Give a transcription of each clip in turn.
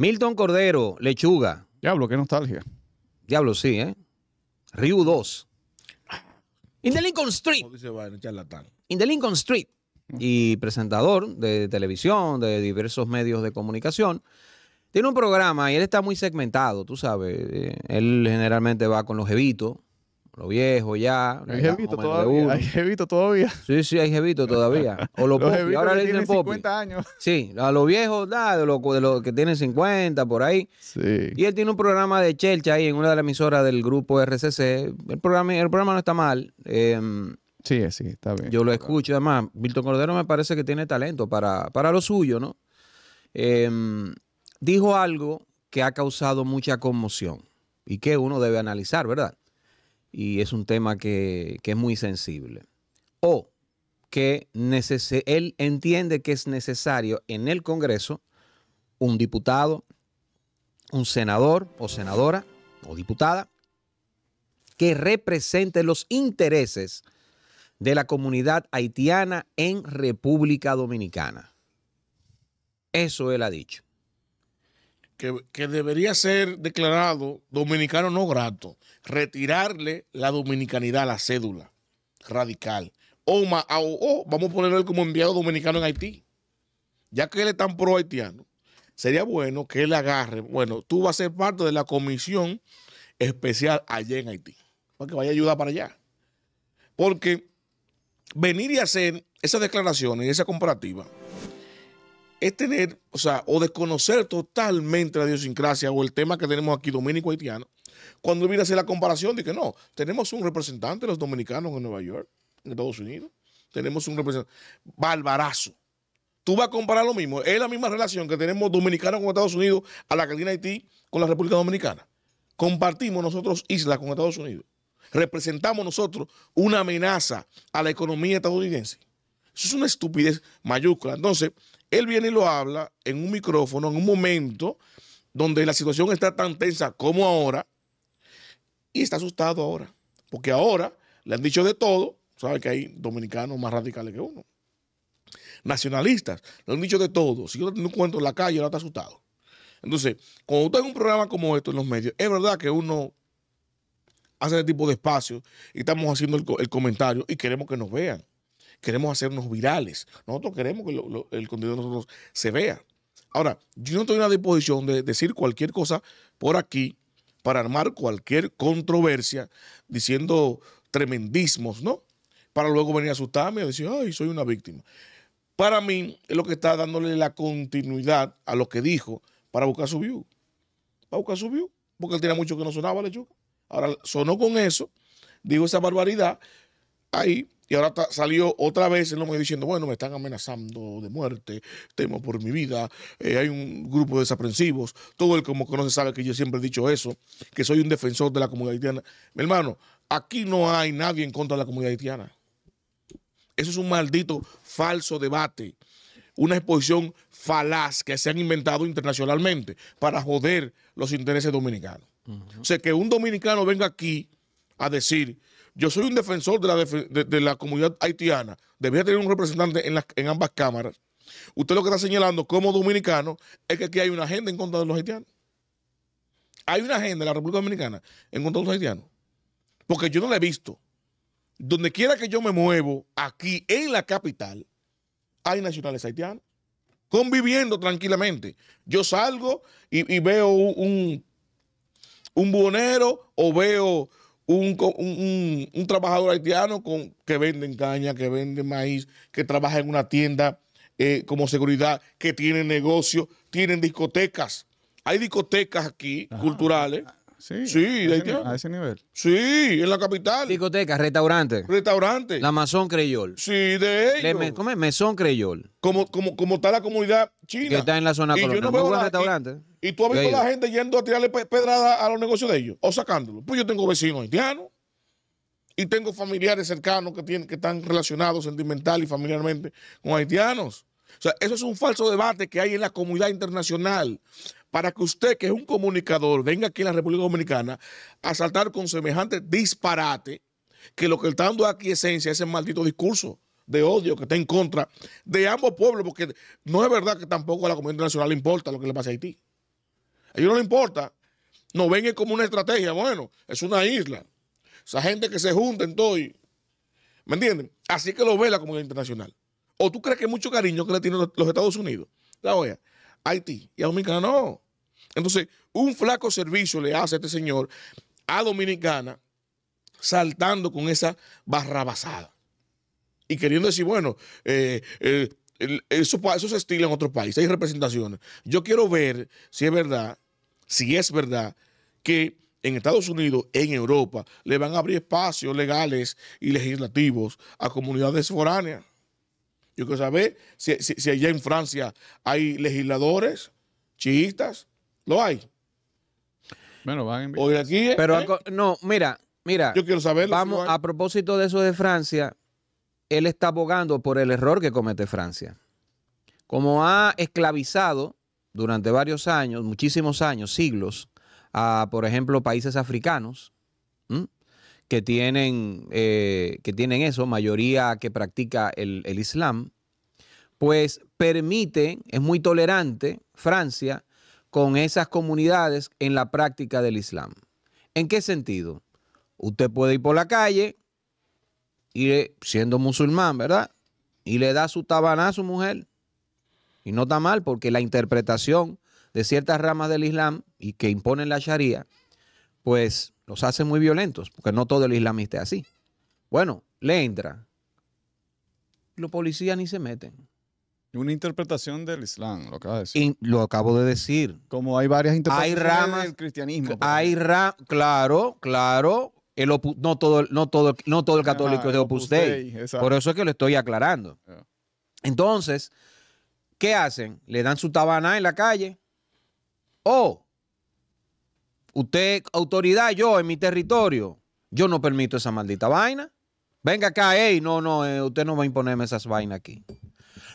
Milton Cordero, Lechuga. Diablo, qué nostalgia. Diablo, sí, ¿eh? Ryu 2. In the Lincoln Street. In the Lincoln Street. Y presentador de televisión, de diversos medios de comunicación. Tiene un programa y él está muy segmentado, tú sabes. Eh, él generalmente va con los evitos lo viejo ya. Hay jevito todavía. Sí, sí, hay jevito todavía. O los ahora le 50 años. Sí, a los viejos, da de los que tienen 50, por ahí. Y él tiene un programa de chelcha ahí en una de las emisoras del grupo RCC. El programa, el programa no está mal. Em, sí, eh, sí, está bien. Yo lo escucho. Además, Milton Cordero me parece que tiene talento para, lo suyo, ¿no? Em, dijo algo que ha causado mucha conmoción y que uno debe analizar, ¿verdad? y es un tema que, es muy sensible. O que él entiende que es necesario en el Congreso un diputado, un senador o senadora o diputada que represente los intereses de la comunidad haitiana en República Dominicana. Eso él ha dicho que, debería ser declarado dominicano no grato, retirarle la dominicanidad a la cédula radical. O, vamos a ponerlo como enviado dominicano en Haití. Ya que él es tan pro haitiano, sería bueno que él agarre, bueno, tú vas a ser parte de la comisión especial allá en Haití, para que vaya a ayudar para allá. Porque venir y hacer esas declaraciones y esa comparativa es tener, o sea, o desconocer totalmente la idiosincrasia o el tema que tenemos aquí dominico-haitiano, cuando viene a hacer la comparación de que no, tenemos un representante de los dominicanos en Nueva York, en Estados Unidos, tenemos un representante, barbarazo. Tú vas a comparar lo mismo, es la misma relación que tenemos dominicanos con Estados Unidos a la que Haití con la República Dominicana. Compartimos nosotros islas con Estados Unidos. Representamos nosotros una amenaza a la economía estadounidense. Eso es una estupidez mayúscula. Entonces, él viene y lo habla en un micrófono, en un momento donde la situación está tan tensa como ahora, y está asustado ahora. Porque ahora le han dicho de todo, sabe que hay dominicanos más radicales que uno. Nacionalistas, le han dicho de todo. Si yo no cuento en la calle, ahora está asustado. Entonces, cuando usted en un programa como esto en los medios, es verdad que uno hace ese tipo de espacio y estamos haciendo el comentario y queremos que nos vean queremos hacernos virales. Nosotros queremos que el contenido de nosotros se vea. Ahora, yo no estoy en la disposición de decir cualquier cosa por aquí para armar cualquier controversia diciendo tremendismos, ¿no? Para luego venir a asustarme y decir, ay, soy una víctima. Para mí es lo que está dándole la continuidad a lo que dijo para buscar su view. Para buscar su view. Porque él tenía mucho que no sonaba, lechuga. Ahora sonó con eso, dijo esa barbaridad, ahí y ahora salió otra vez el hombre diciendo, bueno, me están amenazando de muerte, temo por mi vida, eh, hay un grupo de desaprensivos, todo el como conoce sabe que yo siempre he dicho eso, que soy un defensor de la comunidad haitiana. Mi hermano, aquí no hay nadie en contra de la comunidad haitiana. Eso es un maldito falso debate, una exposición falaz que se han inventado internacionalmente para joder los intereses dominicanos. O sea, que un dominicano venga aquí a decir yo soy un defensor de la, comunidad haitiana. Debería tener un representante en, ambas cámaras. Usted lo que está señalando como dominicano es que aquí hay una agenda en contra de los haitianos. Hay una agenda en la República Dominicana en contra de los haitianos. Porque yo no la he visto. Donde quiera que yo me muevo, aquí en la capital, hay nacionales haitianos conviviendo tranquilamente. Yo salgo y, veo un, un, un o veo un, trabajador haitiano con, que vende caña, que vende maíz, que trabaja en una tienda eh, como seguridad, que tiene negocio, tienen discotecas. Hay discotecas aquí culturales Sí. de A ese nivel. Sí, en la capital. Discoteca, restaurante. Restaurante. La Mazón Creyol. Sí, de ellos. ¿Cómo es? Mesón Creyol. Como, como, está la comunidad china. Que está en la zona Yo no restaurante. Y, tú has visto la gente yendo a tirarle pedrada a los negocios de ellos o sacándolos. Pues yo tengo vecinos haitianos y tengo familiares cercanos que, tienen, que están relacionados sentimental y familiarmente con haitianos. O sea, eso es un falso debate que hay en la comunidad internacional para que usted, que es un comunicador, venga aquí en la República Dominicana a saltar con semejante disparate, que lo que está dando aquí esencia es maldito discurso de odio que está en contra de ambos pueblos, porque no es verdad que tampoco a la comunidad internacional le importa lo que le pasa a Haití. A ellos no le importa. No ven como una estrategia. Bueno, es una isla. Esa gente que se junta en todo ¿Me entienden? Así que lo ve la comunidad internacional. ¿O tú crees que mucho cariño que le tienen los Estados Unidos? La OEA. Haití y a Dominicana no. Entonces, un flaco servicio le hace este señor a Dominicana saltando con esa barrabasada. Y queriendo decir, bueno, eh, eh eso, eso, se estila en otros países, hay representaciones. Yo quiero ver si es verdad, si es verdad que en Estados Unidos, en Europa, le van a abrir espacios legales y legislativos a comunidades foráneas. Yo quiero saber si, si, allá en Francia hay legisladores chiistas. ¿Lo hay? Bueno, van a Hoy aquí. ¿eh? Pero no, mira, mira. Yo quiero saber. Vamos, a propósito de eso de Francia, él está abogando por el error que comete Francia. Como ha esclavizado durante varios años, muchísimos años, siglos, a, por ejemplo, países africanos, que tienen, eh, que tienen eso, mayoría que practica el, Islam, pues permite, es muy tolerante Francia con esas comunidades en la práctica del Islam. ¿En qué sentido? Usted puede ir por la calle, y eh, siendo musulmán, ¿verdad? Y le da su tabaná a su mujer. Y no está mal porque la interpretación de ciertas ramas del Islam y que imponen la Sharia, pues los hace muy violentos, porque no todo el islamista es así. Bueno, le entra. Los policías ni se meten. Una interpretación del Islam, lo acabo de decir. lo acabo de decir. Como hay varias interpretaciones hay ramas, del cristianismo. Hay ramas, claro, claro. El no, todo, no, todo, no todo el católico es de Opus Por eso es que lo estoy aclarando. Entonces, ¿qué hacen? Le dan su tabana en la calle. O usted, autoridad, yo en mi territorio, yo no permito esa maldita vaina. Venga acá, ey, no, no, eh, usted no va a imponerme esas vainas aquí.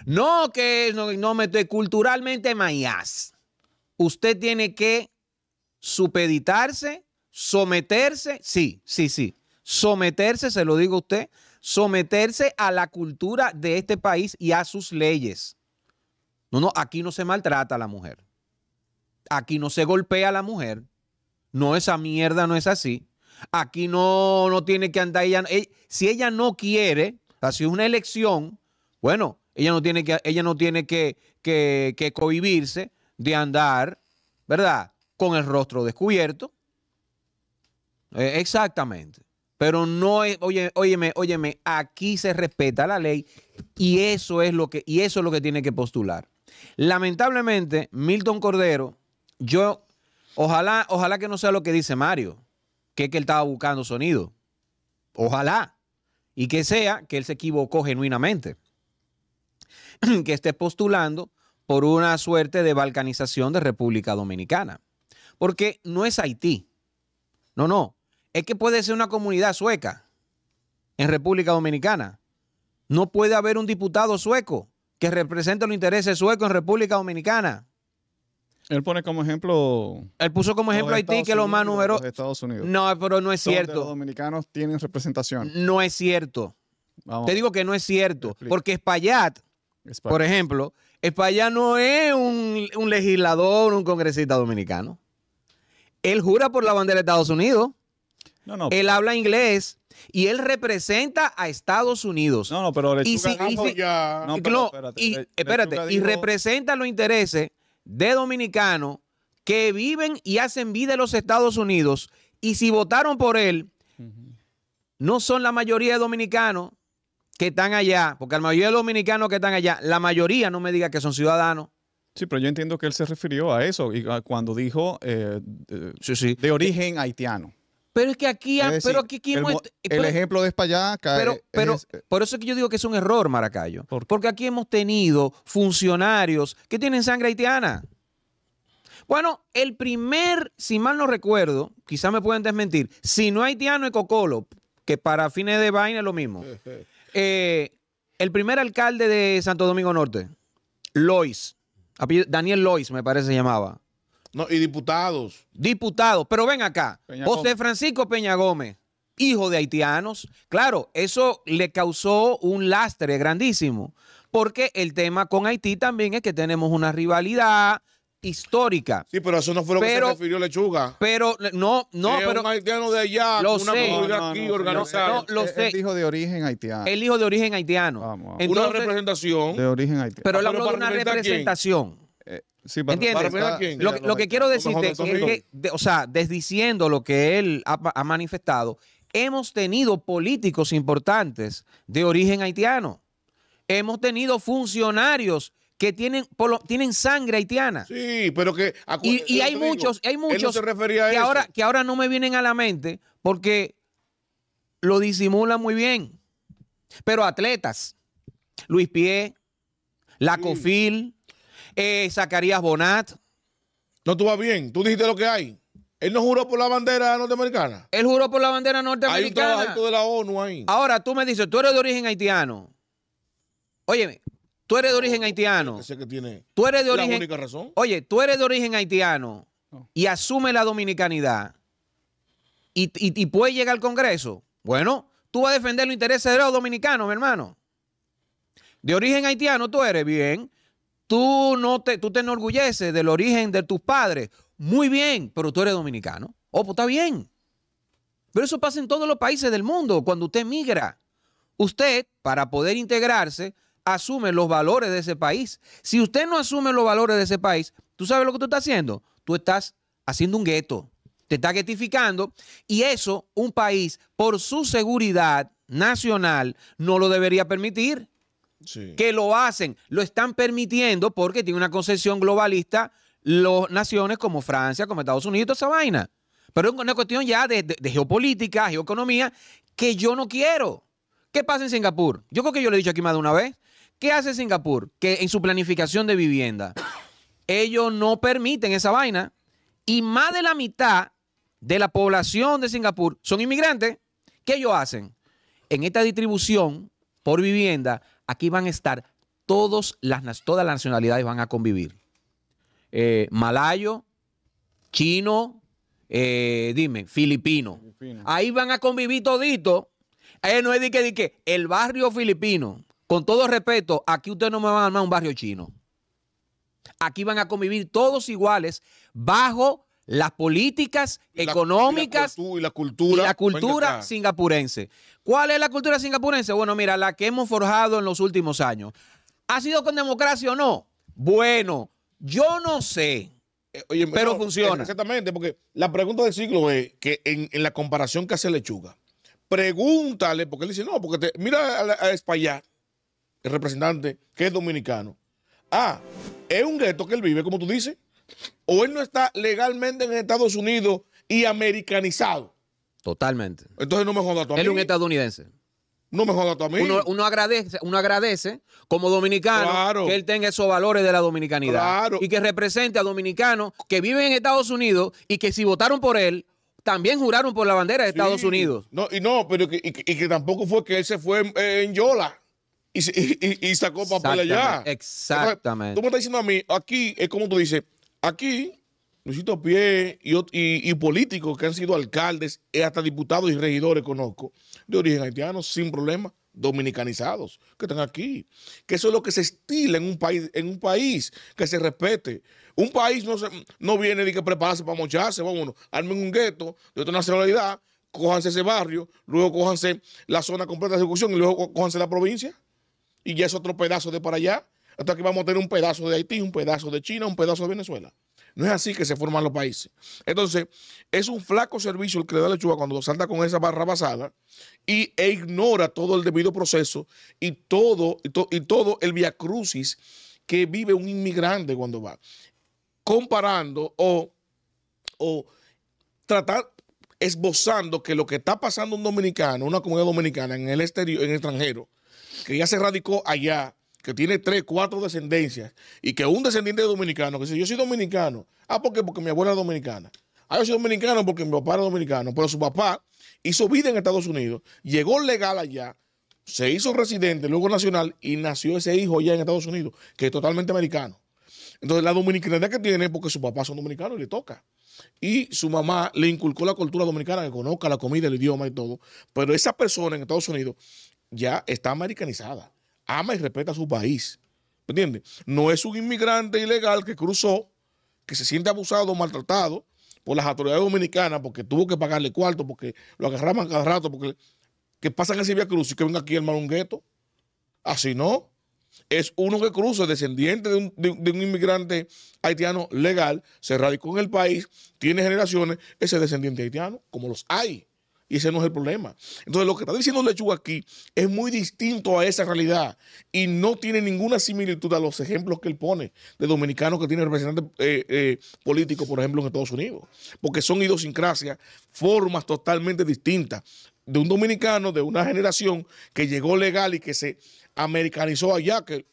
No, que no, no me culturalmente mayas. Usted tiene que supeditarse, someterse, sí, sí, sí, someterse, se lo digo a usted, someterse a la cultura de este país y a sus leyes. No, no, aquí no se maltrata a la mujer. Aquí no se golpea a la mujer. No, esa mierda no es así. Aquí no, no tiene que andar ella, Si ella no quiere, si es una elección, bueno, ella no tiene que, ella no tiene que, cohibirse de andar, ¿verdad? Con el rostro descubierto. Eh, exactamente. Pero no es, oye, óyeme, óyeme, aquí se respeta la ley y eso es lo que, y eso es lo que tiene que postular. Lamentablemente, Milton Cordero, yo Ojalá, ojalá que no sea lo que dice Mario, que es que él estaba buscando sonido. Ojalá. Y que sea que él se equivocó genuinamente. que esté postulando por una suerte de balcanización de República Dominicana. Porque no es Haití. No, no. Es que puede ser una comunidad sueca en República Dominicana. No puede haber un diputado sueco que represente los intereses suecos en República Dominicana. Él pone como ejemplo. Él puso como ejemplo Haití, que que lo más número. Estados Unidos. No, pero no es cierto. Los dominicanos tienen representación. No es cierto. Te digo que no es cierto. Porque Espaillat, por ejemplo, Espaillat no es un, legislador, un congresista dominicano. Él jura por la bandera de Estados Unidos. No, no. Él habla inglés y él representa a Estados Unidos. No, no, pero le y y ya... no, pero, espérate. Y, espérate, y representa los intereses de dominicanos que viven y hacen vida en los Estados Unidos y si votaron por él, no son la mayoría de dominicanos que están allá, porque la mayoría de dominicanos que están allá, la mayoría no me diga que son ciudadanos. Sí, pero yo entiendo que él se refirió a eso y cuando dijo eh, de origen haitiano. Pero es que aquí, pero aquí, el, eh, ejemplo de España cae. Pero, por eso es que yo digo que es un error, Maracayo. porque aquí hemos tenido funcionarios que tienen sangre haitiana. Bueno, el primer, si mal no recuerdo, quizás me pueden desmentir, si no haitiano es Cocolo, que para fines de vaina es lo mismo. Eh, el primer alcalde de Santo Domingo Norte, Lois, Daniel Lois me parece llamaba, y diputados. Diputados, pero ven acá. José Francisco Peña Gómez, hijo de haitianos, claro, eso le causó un lastre grandísimo, porque el tema con Haití también es que tenemos una rivalidad histórica. Sí, pero eso no fue lo que se refirió Lechuga. Pero no, no, pero haitiano de allá, lo sé. sé. El hijo de origen haitiano. El hijo de origen haitiano. una representación. De origen haitiano. Pero, él ah, habló una representación. Sí, ah, lo, que quiero decirte es que, o sea, desdiciendo lo que él ha, manifestado, hemos tenido políticos importantes de origen haitiano. Hemos tenido funcionarios que tienen, tienen sangre haitiana. Sí, pero que... Y, hay, muchos, hay muchos, que, ahora, que ahora no me vienen a la mente porque lo disimulan muy bien. Pero atletas, Luis Pied Lacofil, Cofil. Eh, Zacarías Bonat. No, tú vas bien. Tú dijiste lo que hay. Él no juró por la bandera norteamericana. Él juró por la bandera norteamericana. Hay un de la ONU ahí. Ahora tú me dices, tú eres de origen haitiano. Óyeme, tú eres de origen haitiano. Sé que tiene tú eres de la Única razón. Oye, tú eres de origen haitiano y asume la dominicanidad y, y, y puede llegar al Congreso. Bueno, tú vas a defender los intereses de los dominicanos, mi hermano. De origen haitiano tú eres bien tú no te, tú te enorgulleces del origen de tus padres. Muy bien, pero tú eres dominicano. Oh, pues está bien. Pero eso pasa en todos los países del mundo. Cuando usted migra, usted, para poder integrarse, asume los valores de ese país. Si usted no asume los valores de ese país, ¿tú sabes lo que tú estás haciendo? Tú estás haciendo un gueto. Te está guetificando. Y eso, un país, por su seguridad nacional, no lo debería permitir que lo hacen, lo están permitiendo porque tiene una concesión globalista las naciones como Francia, como Estados Unidos, esa vaina. Pero es una cuestión ya de, de geopolítica, geoeconomía, que yo no quiero. ¿Qué pasa en Singapur? Yo creo que yo lo he dicho aquí más de una vez. ¿Qué hace Singapur? Que en su planificación de vivienda, ellos no permiten esa vaina y más de la mitad de la población de Singapur son inmigrantes. ¿Qué ellos hacen? En esta distribución por vivienda Aquí van a estar todas las, todas las nacionalidades van a convivir. Eh, malayo, chino, eh, dime, filipino. Ahí van a convivir todito. Eh, no es de que, de que el barrio filipino, con todo respeto, aquí ustedes no me van a armar un barrio chino. Aquí van a convivir todos iguales bajo las políticas económicas y, la cultura, la cultura singapurense. ¿Cuál es la cultura singapurense? Bueno, mira, la que hemos forjado en los últimos años. ¿Ha sido con democracia o no? Bueno, yo no sé. Eh, pero funciona. Exactamente, porque la pregunta del siglo es que en, la comparación que hace Lechuga, pregúntale, porque él dice, no, porque te, mira a, España, el representante, que es dominicano. Ah, es un gueto que él vive, como tú dices o él no está legalmente en Estados Unidos y americanizado. Totalmente. Entonces no me jodas tú a mí. Él es un estadounidense. No me jodas tú a mí. Uno, agradece, uno agradece como dominicano que él tenga esos valores de la dominicanidad. Y que represente a dominicanos que viven en Estados Unidos y que si votaron por él, también juraron por la bandera de Estados Unidos. No, y no, pero que, tampoco fue que él se fue en, Yola. Y, sacó papel allá. Exactamente. tú me estás diciendo a mí, aquí es como tú dices, Aquí, Luisito Pie y, políticos que han sido alcaldes, y eh, hasta diputados y regidores conozco, de origen haitiano, sin problema, dominicanizados, que están aquí. Que eso es lo que se estila en un país, en un país que se respete. Un país no, viene de que prepararse para mocharse, vámonos, armen un gueto de otra nacionalidad, cójanse ese barrio, luego cójanse la zona completa de ejecución y luego cójanse la provincia. Y ya es otro pedazo de para allá. Entonces aquí vamos a tener un pedazo de Haití, un pedazo de China, un pedazo de Venezuela. No es así que se forman los países. Entonces, es un flaco servicio el que le da lechuga cuando salta con esa barra basada y, e ignora todo el debido proceso y todo, y, todo el viacrucis que vive un inmigrante cuando va. Comparando o, o tratar, esbozando que lo que está pasando un dominicano, una comunidad dominicana en el exterior, en el extranjero, que ya se radicó allá, que tiene tres, cuatro descendencias, y que un descendiente dominicano, que dice, yo soy dominicano, ah, ¿por qué? Porque mi abuela es dominicana. Ah, yo soy dominicano porque mi papá era dominicano, pero su papá hizo vida en Estados Unidos, llegó legal allá, se hizo residente, luego nacional, y nació ese hijo allá en Estados Unidos, que es totalmente americano. Entonces, la dominicanidad que tiene es porque su papá son dominicano y le toca. Y su mamá le inculcó la cultura dominicana, que conozca la comida, el idioma y todo. Pero esa persona en Estados Unidos ya está americanizada ama y respeta a su país. ¿Me entiendes? No es un inmigrante ilegal que cruzó, que se siente abusado o maltratado por las autoridades dominicanas porque tuvo que pagarle cuarto, porque lo agarraban cada rato, porque que pasan ese cruz y que venga aquí el un Así no. Es uno que cruza, descendiente de un, de un inmigrante haitiano legal, se radicó en el país, tiene generaciones, ese descendiente haitiano, como los hay. Y ese no es el problema. Entonces, lo que está diciendo Lechuga aquí es muy distinto a esa realidad y no tiene ninguna similitud a los ejemplos que él pone de dominicanos que tienen representantes eh, eh, políticos, por ejemplo, en Estados Unidos, porque son idiosincrasias, formas totalmente distintas de un dominicano de una generación que llegó legal y que se americanizó allá, que,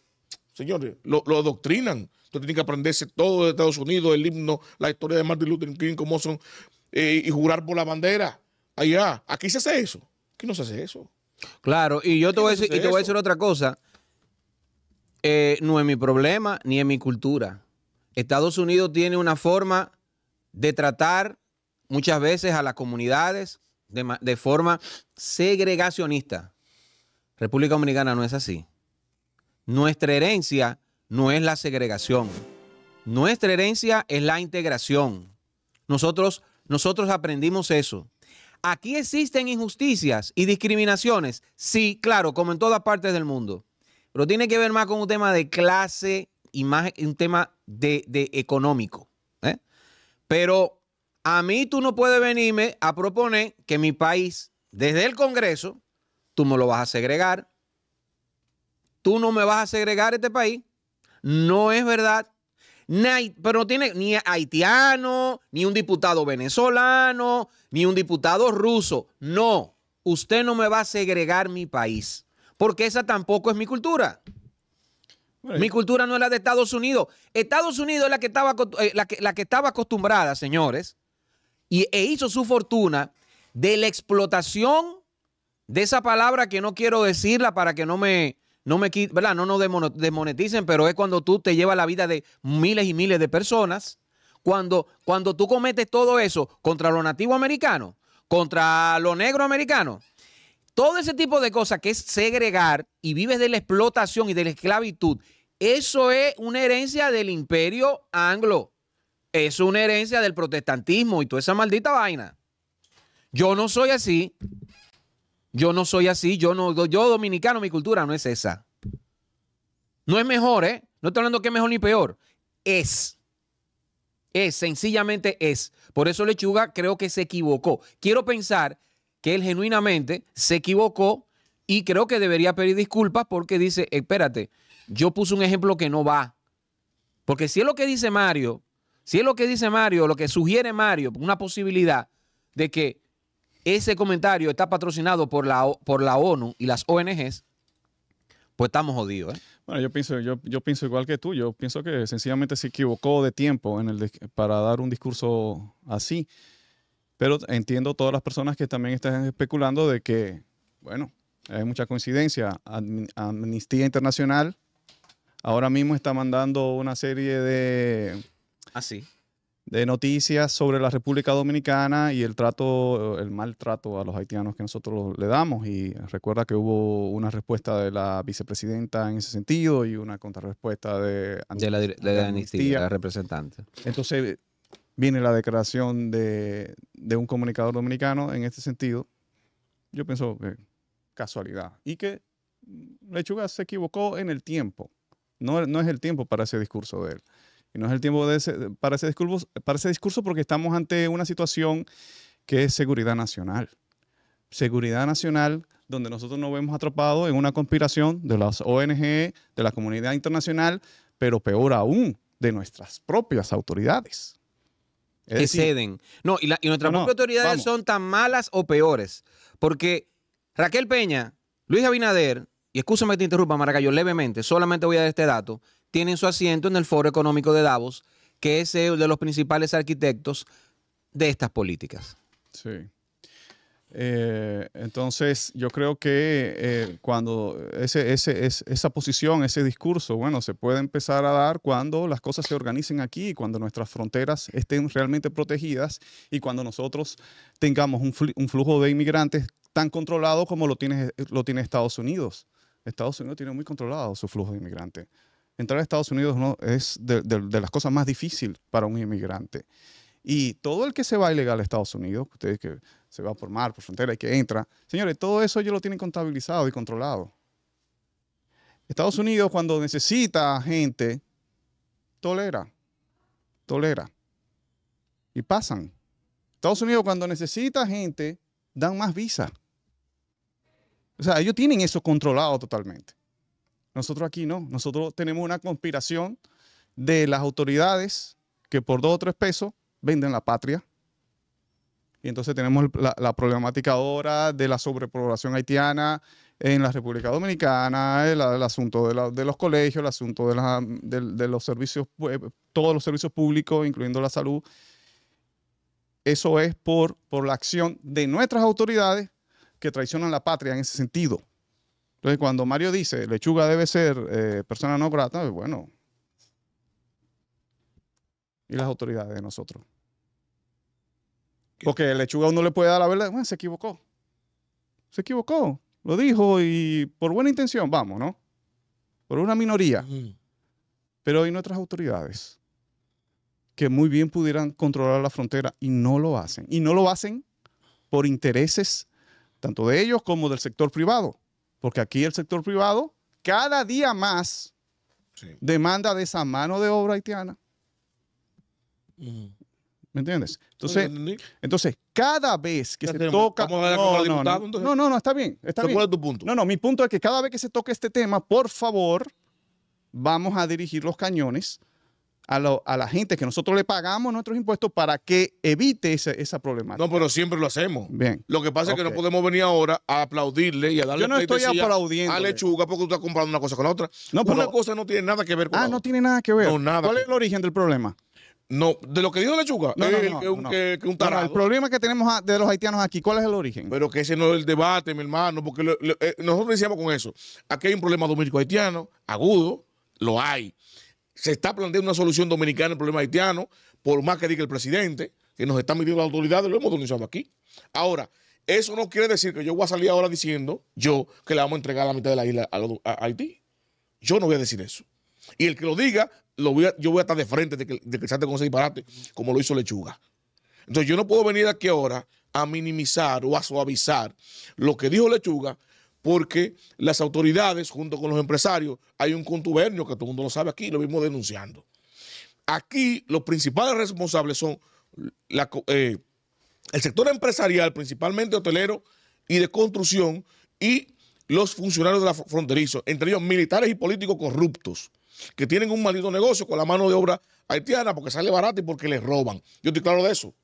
señores, lo, adoctrinan Tienen Usted tiene que aprenderse todo de Estados Unidos, el himno, la historia de Martin Luther King, cómo son, eh, y jurar por la bandera allá. Ah, aquí se hace eso. Aquí no se hace eso. Claro, y yo te voy, decir, te voy, a decir otra cosa. Eh, no es mi problema ni es mi cultura. Estados Unidos tiene una forma de tratar muchas veces a las comunidades de, de forma segregacionista. República Dominicana no es así. Nuestra herencia no es la segregación. Nuestra herencia es la integración. Nosotros, nosotros aprendimos eso. Aquí existen injusticias y discriminaciones. Sí, claro, como en todas partes del mundo. Pero tiene que ver más con un tema de clase y más un tema de, económico. ¿eh? Pero a mí tú no puedes venirme a proponer que mi país, desde el Congreso, tú me lo vas a segregar. Tú no me vas a segregar este país. No es verdad pero no tiene ni haitiano, ni un diputado venezolano, ni un diputado ruso. No, usted no me va a segregar mi país, porque esa tampoco es mi cultura. mi cultura no es la de Estados Unidos. Estados Unidos es la que estaba, eh, la, que, la que estaba acostumbrada, señores, y, e hizo su fortuna de la explotación de esa palabra que no quiero decirla para que no me no me ¿verdad? No nos desmoneticen, pero es cuando tú te llevas la vida de miles y miles de personas. Cuando, cuando tú cometes todo eso contra lo nativo americano, contra lo negros americanos. todo ese tipo de cosas que es segregar y vives de la explotación y de la esclavitud, eso es una herencia del imperio anglo. Es una herencia del protestantismo y toda esa maldita vaina. Yo no soy así. Yo no soy así, yo no, yo dominicano, mi cultura no es esa. No es mejor, ¿eh? No estoy hablando que es mejor ni peor. Es. Es, sencillamente es. Por eso Lechuga creo que se equivocó. Quiero pensar que él genuinamente se equivocó y creo que debería pedir disculpas porque dice, espérate, yo puse un ejemplo que no va. Porque si es lo que dice Mario, si es lo que dice Mario, lo que sugiere Mario, una posibilidad de que ese comentario está patrocinado por la, por la ONU y las ONGs, pues estamos jodidos. ¿eh? Bueno, yo pienso, yo, pienso igual que tú. Yo pienso que sencillamente se equivocó de tiempo en el para dar un discurso así. Pero entiendo todas las personas que también están especulando de que, bueno, hay mucha coincidencia. Amnistía Internacional ahora mismo está mandando una serie de... Así. Ah, de noticias sobre la República Dominicana y el trato, el maltrato a los haitianos que nosotros le damos. Y recuerda que hubo una respuesta de la vicepresidenta en ese sentido y una contrarrespuesta de, de la, representante. Entonces viene la declaración de, un comunicador dominicano en este sentido. Yo pienso que casualidad y que Lechuga se equivocó en el tiempo. No, no es el tiempo para ese discurso de él. Y no es el tiempo para, ese discurso, porque estamos ante una situación que es seguridad nacional. Seguridad nacional donde nosotros nos vemos atrapados en una conspiración de las ONG, de la comunidad internacional, pero peor aún, de nuestras propias autoridades. que ceden. No, y, nuestras propias autoridades son tan malas o peores. Porque Raquel Peña, Luis Abinader, y escúchame que te interrumpa, Maracayo, levemente, solamente voy a dar este dato, tienen su asiento en el Foro Económico de Davos, que es uno eh, de los principales arquitectos de estas políticas. Sí. Eh, entonces, yo creo que eh, cuando esa posición, ese discurso, bueno, se puede empezar a dar cuando las cosas se organicen aquí, cuando nuestras fronteras estén realmente protegidas y cuando nosotros tengamos un, flujo de inmigrantes tan controlado como lo tiene, lo tiene Estados Unidos. Estados Unidos tiene muy controlado su flujo de inmigrantes entrar a Estados Unidos ¿no? es de, las cosas más difíciles para un inmigrante. Y todo el que se va ilegal a Estados Unidos, ustedes que se va por mar, por frontera y que entra, señores, todo eso ellos lo tienen contabilizado y controlado. Estados Unidos cuando necesita gente, tolera, tolera. Y pasan. Estados Unidos cuando necesita gente, dan más visa. O sea, ellos tienen eso controlado totalmente. Nosotros aquí no. Nosotros tenemos una conspiración de las autoridades que por dos o tres pesos venden la patria. Y entonces tenemos la, problemática ahora de la sobrepoblación haitiana en la República Dominicana, el, asunto de, los colegios, el asunto de, los servicios, pues, todos los servicios públicos, incluyendo la salud. Eso es por, por la acción de nuestras autoridades que traicionan la patria en ese sentido. Entonces, cuando Mario dice, lechuga debe ser eh, persona no grata, pues bueno. Y las autoridades de nosotros. Porque lechuga uno le puede dar la verdad, bueno, ah, se equivocó. Se equivocó, lo dijo y por buena intención, vamos, ¿no? Por una minoría. Pero hay nuestras autoridades que muy bien pudieran controlar la frontera y no lo hacen. Y no lo hacen por intereses tanto de ellos como del sector privado. Porque aquí el sector privado cada día más demanda de esa mano de obra haitiana. ¿Me entiendes? Entonces, entonces, cada vez que se toca. No, no, no, está bien. Está bien. tu punto? No, no, mi punto es que cada vez que se toca este tema, por favor, vamos a dirigir los cañones a, la gente que nosotros le pagamos nuestros impuestos para que evite esa, esa problemática. No, pero siempre lo hacemos. Bien. Lo que pasa es que no podemos venir ahora a aplaudirle y a darle Yo no estoy aplaudiendo. A lechuga porque tú estás comprando una cosa con la otra. una cosa no tiene nada que ver con ah, la otra. no tiene nada que ver. nada. ¿Cuál es el origen del problema? No, de lo que dijo Lechuga, no, el, el problema que tenemos de los haitianos aquí, ¿cuál es el origen? Pero que ese no es el debate, mi hermano, porque eh, nosotros decíamos con eso. Aquí hay un problema dominico haitiano, agudo, lo hay se está planteando una solución dominicana al problema haitiano, por más que diga el presidente, que nos está midiendo las autoridades, lo hemos denunciado aquí. Ahora, eso no quiere decir que yo voy a salir ahora diciendo yo que le vamos a entregar la mitad de la isla a, Haití. Yo no voy a decir eso. Y el que lo diga, lo voy yo voy a estar de frente de que, de que con ese disparate, como lo hizo Lechuga. Entonces yo no puedo venir aquí ahora a minimizar o a suavizar lo que dijo Lechuga porque las autoridades, junto con los empresarios, hay un contubernio que todo el mundo lo sabe aquí, lo vimos denunciando. Aquí los principales responsables son eh, el sector empresarial, principalmente hotelero y de construcción, y los funcionarios de la fronteriza, entre ellos militares y políticos corruptos, que tienen un maldito negocio con la mano de obra haitiana porque sale barato y porque les roban. Yo estoy claro de eso.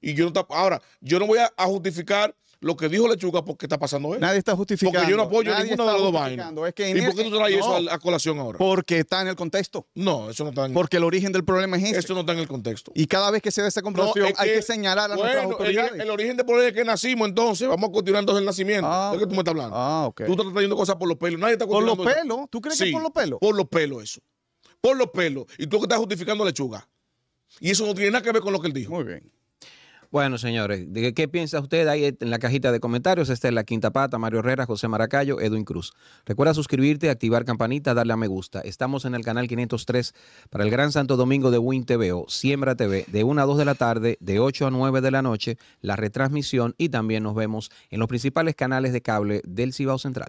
Y yo no ahora, yo no voy a justificar lo que dijo Lechuga porque está pasando eso. Nadie está justificando. Porque yo no apoyo a ninguna de las dos vainas. ¿Y por qué e- tú traes eso a, colación ahora? Porque está en el contexto. No, eso no está en el Porque el origen del problema es ese. Eso no está en el contexto. Y cada vez que se da esa confrontación hay que señalar a bueno, El, origen del problema es que nacimos entonces. Vamos a continuar entonces el nacimiento. Ah, ¿De qué tú me estás hablando? Ah, ok. Tú estás trayendo cosas por los pelos. Nadie está ¿Por los pelos? ¿Tú crees que es por los pelos? por los pelos eso. Por los pelos. Y tú que estás justificando Lechuga. Y eso no tiene nada que ver con lo que él dijo. Muy bien. Bueno, señores, ¿qué piensa usted ahí en la cajita de comentarios? está es la quinta pata, Mario Herrera, José Maracayo, Edwin Cruz. Recuerda suscribirte, activar campanita, darle a me gusta. Estamos en el canal 503 para el Gran Santo Domingo de Win TV o Siembra TV, de 1 a 2 de la tarde, de 8 a 9 de la noche, la retransmisión y también nos vemos en los principales canales de cable del Cibao Central.